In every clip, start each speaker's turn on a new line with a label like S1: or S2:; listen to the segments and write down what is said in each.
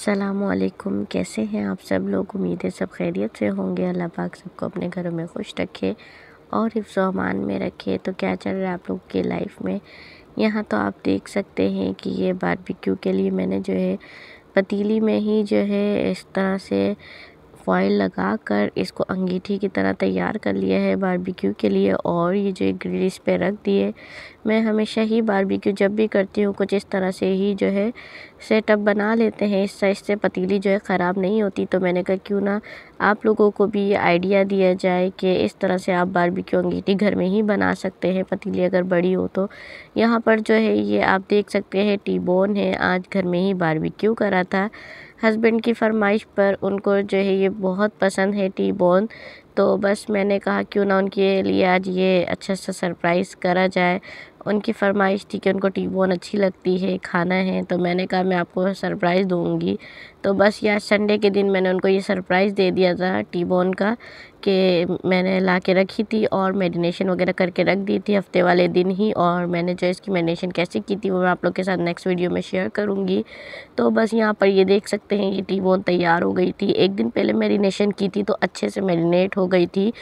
S1: असलकुम कैसे हैं आप सब लोग उम्मीद है सब खैरियत से होंगे अल्लाह पाक सबको अपने घरों में खुश रखे और हिफ्समान में रखे तो क्या चल रहा है आप लोग के लाइफ में यहाँ तो आप देख सकते हैं कि ये बारबेक्यू के लिए मैंने जो है पतीली में ही जो है इस तरह से फॉइल कर इसको अंगीठी की तरह तैयार कर लिया है बारबेक्यू के लिए और ये जो ग्रिल इस पे रख दिए मैं हमेशा ही बारबेक्यू जब भी करती हूँ कुछ इस तरह से ही जो है सेटअप बना लेते हैं इस साइज़ से पतीली जो है ख़राब नहीं होती तो मैंने कहा क्यों ना आप लोगों को भी ये आइडिया दिया जाए कि इस तरह से आप बारबेक्यू अंगीठी घर में ही बना सकते हैं पतीली अगर बड़ी हो तो यहाँ पर जो है ये आप देख सकते हैं टी बोन है आज घर में ही बारबेक्यू करा था हस्बैंड की फरमाइश पर उनको जो है ये बहुत पसंद है टी बोन तो बस मैंने कहा क्यों ना उनके लिए आज ये अच्छा सा सरप्राइज़ करा जाए उनकी फरमाइश थी कि उनको टी बोन अच्छी लगती है खाना है तो मैंने कहा मैं आपको सरप्राइज़ दूँगी तो बस ये आज संडे के दिन मैंने उनको ये सरप्राइज़ दे दिया था टी बोन का के मैंने ला के रखी थी और मेडिनेशन वगैरह करके रख दी थी हफ्ते वाले दिन ही और मैंने जो इसकी मेडिनेशन कैसे की थी वो मैं आप लोग के साथ नेक्स्ट वीडियो में शेयर करूँगी तो बस यहाँ पर ये देख सकते हैं ये टी बोन तैयार हो गई थी एक दिन पहले मेरीनेशन की थी तो अच्छे से मेरीनेट हो गई थी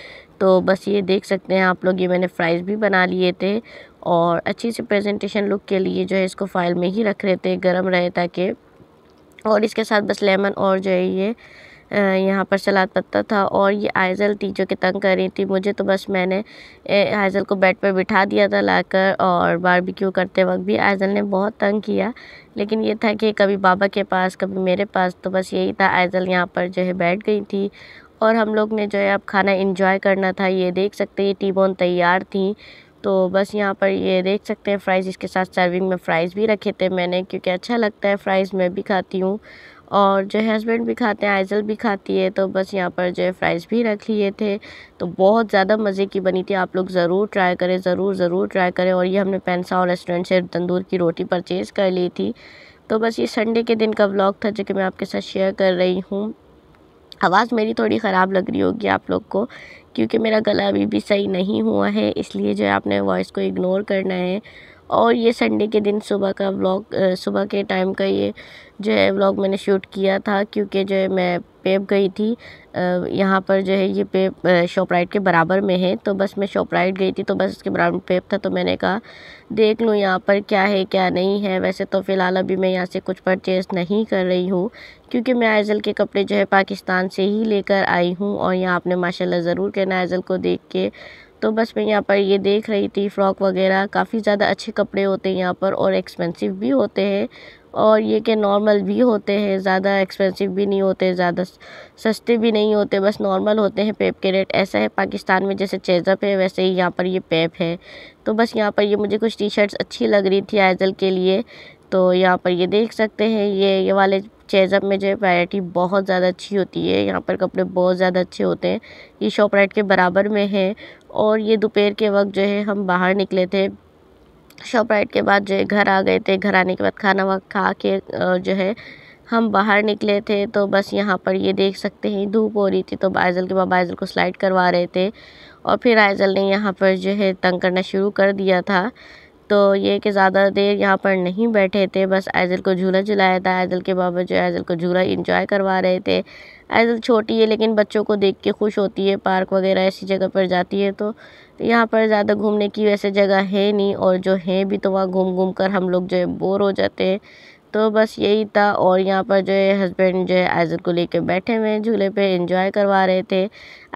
S1: तो बस ये देख सकते हैं आप लोग ये मैंने फ्राइज़ भी बना लिए थे और अच्छी सी प्रेजेंटेशन लुक के लिए जो है इसको फाइल में ही रख रहे थे गर्म रहे ताकि और इसके साथ बस लेमन और जो है ये यहाँ पर सलाद पत्ता था और ये आइज़ल थी जो कि तंग कर रही थी मुझे तो बस मैंने आइज़ल को बेड पर बिठा दिया था लाकर और बारबेक्यू करते वक्त भी आइज़ल ने बहुत तंग किया लेकिन ये था कि कभी बाबा के पास कभी मेरे पास तो बस यही था आइज़ल यहाँ पर जो है बैठ गई थी और हम लोग ने जो है अब खाना इन्जॉय करना था ये देख सकते ये टी बोन तैयार थी तो बस यहाँ पर ये देख सकते हैं फ्राइज़ इसके साथ सर्विंग में फ़्राइज़ भी रखे थे मैंने क्योंकि अच्छा लगता है फ़्राइज़ मैं भी खाती हूँ और जो है हस्बैंड भी खाते हैं आइजल भी खाती है तो बस यहाँ पर जो है फ्राइज़ भी रख लिए थे तो बहुत ज़्यादा मज़े की बनी थी आप लोग ज़रूर ट्राई करें ज़रूर ज़रूर ट्राई करें और ये हमने पेंसाओ रेस्टोरेंट से तंदूर की रोटी परचेज़ कर ली थी तो बस ये संडे के दिन का व्लॉग था जो कि मैं आपके साथ शेयर कर रही हूँ आवाज़ मेरी थोड़ी ख़राब लग रही होगी आप लोग को क्योंकि मेरा गला अभी भी सही नहीं हुआ है इसलिए जो है आपने वॉइस को इग्नोर करना है और ये संडे के दिन सुबह का व्लॉग सुबह के टाइम का ये जो है व्लॉग मैंने शूट किया था क्योंकि जो है मैं पेप गई थी यहाँ पर जो है ये पेप शॉपराइट के बराबर में है तो बस मैं शॉप राइट गई थी तो बस उसके बराबर पेप था तो मैंने कहा देख लूँ यहाँ पर क्या है क्या नहीं है वैसे तो फ़िलहाल अभी मैं यहाँ से कुछ परचेज़ नहीं कर रही हूँ क्योंकि मैं आइज़ल के कपड़े जो है पाकिस्तान से ही लेकर आई हूँ और यहाँ आपने माशाला ज़रूर कहना आइज़ल को देख के तो बस मैं यहाँ पर ये देख रही थी फ़्रॉक वगैरह काफ़ी ज़्यादा अच्छे कपड़े होते हैं यहाँ पर और एक्सपेंसिव भी होते हैं और ये के नॉर्मल भी होते हैं ज़्यादा एक्सपेंसिव भी नहीं होते ज़्यादा सस्ते भी नहीं होते बस नॉर्मल होते हैं पेप के रेट ऐसा है पाकिस्तान में जैसे चेजअप है वैसे ही यहाँ पर ये पेप है तो बस यहाँ पर ये मुझे कुछ टी शर्ट्स अच्छी लग रही थी आइजल के लिए तो यहाँ पर ये देख सकते हैं ये ये वाले चेज़अप में जो है वैराइटी बहुत ज़्यादा अच्छी होती है यहाँ पर कपड़े बहुत ज़्यादा अच्छे होते हैं ये शॉप राइट के बराबर में है और ये दोपहर के वक्त जो है हम बाहर निकले थे शॉप राइट के बाद जो है घर आ गए थे घर आने के बाद खाना वा खा के जो है हम बाहर निकले थे तो बस यहाँ पर ये देख सकते हैं धूप हो रही थी तो बाइजल के बाद बाइजल को स्लाइड करवा रहे थे और फिर आयजल ने यहाँ पर जो है तंग करना शुरू कर दिया था तो ये कि ज़्यादा देर यहाँ पर नहीं बैठे थे बस ऐजल को झूला झुलाया था ऐजल के बाबा जो ऐजल को झूला इंजॉय करवा रहे थे ऐजल छोटी है लेकिन बच्चों को देख के खुश होती है पार्क वगैरह ऐसी जगह पर जाती है तो यहाँ पर ज़्यादा घूमने की वैसे जगह है नहीं और जो है भी तो वहाँ घूम घूम कर हम लोग जो है बोर हो जाते हैं तो बस यही था और यहाँ पर जो है हस्बैंड जो है आइजल को लेके बैठे हुए हैं झूले पे एंजॉय करवा रहे थे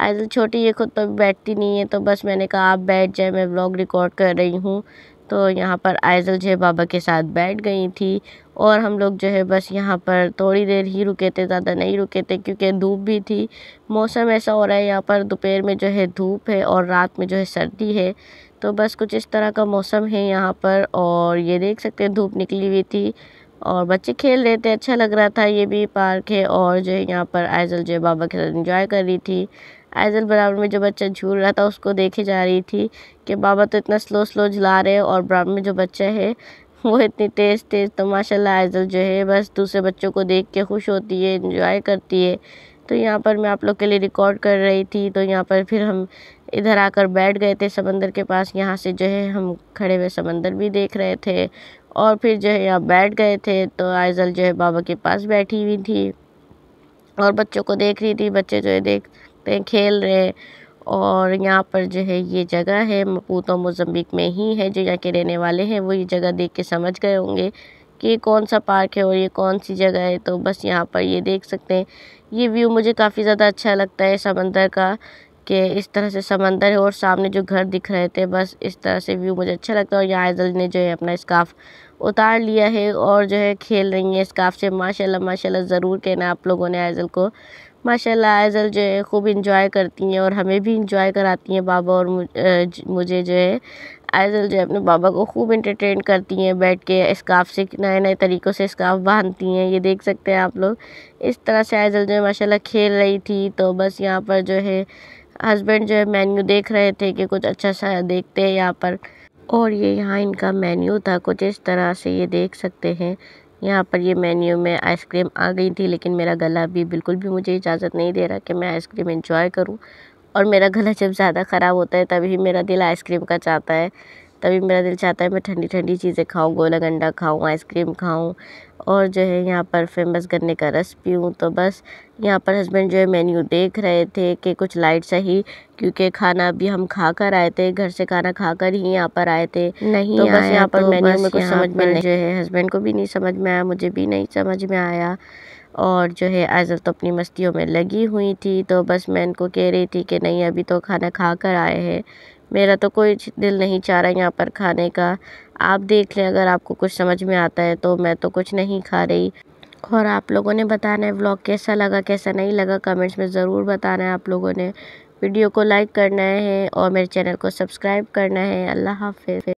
S1: आइजल छोटी ये खुद तो बैठती नहीं है तो बस मैंने कहा आप बैठ जाए मैं ब्लॉग रिकॉर्ड कर रही हूँ तो यहाँ पर आयजल जय बाबा के साथ बैठ गई थी और हम लोग जो है बस यहाँ पर थोड़ी देर ही रुके थे ज़्यादा नहीं रुके थे क्योंकि धूप भी थी मौसम ऐसा हो रहा है यहाँ पर दोपहर में जो है धूप है और रात में जो है सर्दी है तो बस कुछ इस तरह का मौसम है यहाँ पर और ये देख सकते हैं धूप निकली हुई थी और बच्चे खेल रहे थे अच्छा लग रहा था ये भी पार्क है और जो है यहाँ पर आयजल जय बाबा के साथ इंजॉय कर रही थी आइजल बराबर में जो बच्चा झूल रहा था उसको देखे जा रही थी कि बाबा तो इतना स्लो स्लो झुला रहे और बराबर में जो बच्चा है वो इतनी तेज़ तेज़ तो माशाल्लाह आइजल जो है बस दूसरे बच्चों को देख के खुश होती है इंजॉय करती है तो यहाँ पर मैं आप लोग के लिए रिकॉर्ड कर रही थी तो यहाँ पर फिर हम इधर आकर बैठ गए थे समंदर के पास यहाँ से जो है हम खड़े हुए समंदर भी देख रहे थे और फिर जो है यहाँ बैठ गए थे तो आइजल जो है बाबा के पास बैठी हुई थी और बच्चों को देख रही थी बच्चे जो है देख सकते हैं खेल रहे हैं और यहाँ पर जो है ये जगह है मपूतो मोजम्बिक में ही है जो यहाँ के रहने वाले हैं वो ये जगह देख के समझ गए होंगे कि ये कौन सा पार्क है और ये कौन सी जगह है तो बस यहाँ पर ये देख सकते हैं ये व्यू मुझे काफ़ी ज़्यादा अच्छा लगता है समंदर का कि इस तरह से समंदर है और सामने जो घर दिख रहे थे बस इस तरह से व्यू मुझे अच्छा लगता है और यहाँ आयजल ने जो है अपना स्काफ उतार लिया है और जो है खेल रही है स्काफ से माशाल्लाह माशाल्लाह ज़रूर कहना आप लोगों ने आयजल को माशाल्लाह आज़ल जो है खूब इंजॉय करती हैं और हमें भी इंजॉय कराती हैं बाबा और मुझे जो है आजल जो है अपने बाबा को खूब इंटरटेन करती हैं बैठ के स्काफ से नए नए तरीक़ों से स्काफ बांधती हैं ये देख सकते हैं आप लोग इस तरह से आजल जो है माशा खेल रही थी तो बस यहाँ पर जो है हस्बैंड जो है मेन्यू देख रहे थे कि कुछ अच्छा सा देखते हैं यहाँ पर और ये यहाँ इनका मेन्यू था कुछ इस तरह से ये देख सकते हैं यहाँ पर ये मेन्यू में आइसक्रीम आ गई थी लेकिन मेरा गला भी बिल्कुल भी मुझे इजाज़त नहीं दे रहा कि मैं आइसक्रीम इंजॉय करूँ और मेरा गला जब ज़्यादा ख़राब होता है तभी मेरा दिल आइसक्रीम का चाहता है तभी मेरा दिल चाहता है मैं ठंडी ठंडी चीज़ें खाऊँ गोला गंडा खाऊँ आइसक्रीम खाऊँ और जो है यहाँ पर फेमस गन्ने का रस पीऊँ तो बस यहाँ पर हस्बैंड जो है मेन्यू देख रहे थे कि कुछ लाइट सही क्योंकि खाना अभी हम खा कर आए थे घर से खाना खा कर ही यहाँ पर आए थे नहीं तो बस यहाँ पर तो मेन्यू में कुछ समझ में जो है हस्बैंड को भी नहीं समझ में आया मुझे भी नहीं समझ में आया और जो है आज तो अपनी मस्तियों में लगी हुई थी तो बस मैं इनको कह रही थी कि नहीं अभी तो खाना खा कर आए हैं मेरा तो कोई दिल नहीं चाह रहा यहाँ पर खाने का आप देख लें अगर आपको कुछ समझ में आता है तो मैं तो कुछ नहीं खा रही और आप लोगों ने बताना है व्लॉग कैसा लगा कैसा नहीं लगा कमेंट्स में ज़रूर बताना है आप लोगों ने वीडियो को लाइक करना है और मेरे चैनल को सब्सक्राइब करना है अल्लाह हाफि